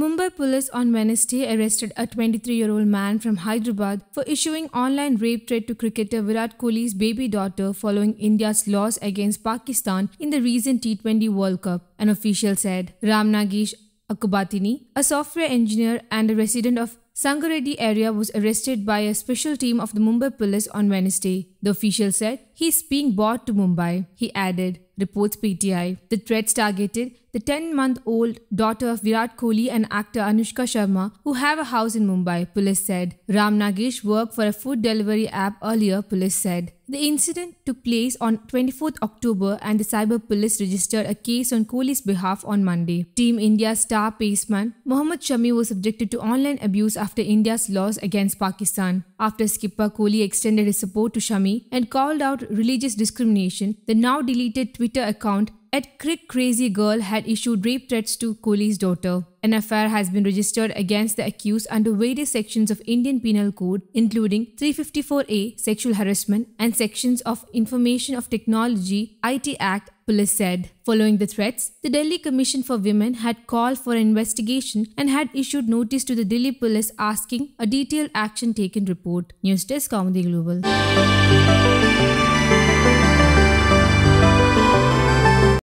Mumbai police on Wednesday arrested a 23-year-old man from Hyderabad for issuing online rape threat to cricketer Virat Kohli's baby daughter following India's loss against Pakistan in the recent T20 World Cup, an official said. Ramnagesh Akubatini, a software engineer and a resident of Sangareddy area was arrested by a special team of the Mumbai police on Wednesday, the official said. He's being brought to Mumbai, he added, reports PTI. The threats targeted the 10 month old daughter of Virat Kohli and actor Anushka Sharma, who have a house in Mumbai, police said. Ram Nagesh worked for a food delivery app earlier, police said. The incident took place on 24th October and the cyber police registered a case on Kohli's behalf on Monday. Team India star paceman Mohammad Shami was subjected to online abuse after India's loss against Pakistan after Skipper Kohli extended his support to Shami and called out religious discrimination, the now deleted Twitter account a Crick Crazy Girl had issued rape threats to Kohli's daughter. An affair has been registered against the accused under various sections of Indian Penal Code, including 354A, Sexual Harassment, and sections of Information of Technology, IT Act, police said. Following the threats, the Delhi Commission for Women had called for an investigation and had issued notice to the Delhi police asking a detailed action taken report. News Desk Comedy Global.